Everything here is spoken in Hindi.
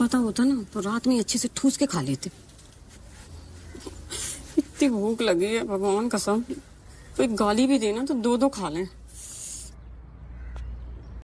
पता होता ना तो रात में अच्छे से ठूस के खा लेते इतनी भूख लगी है भगवान कसम कोई गाली भी देना तो दो दो खा लें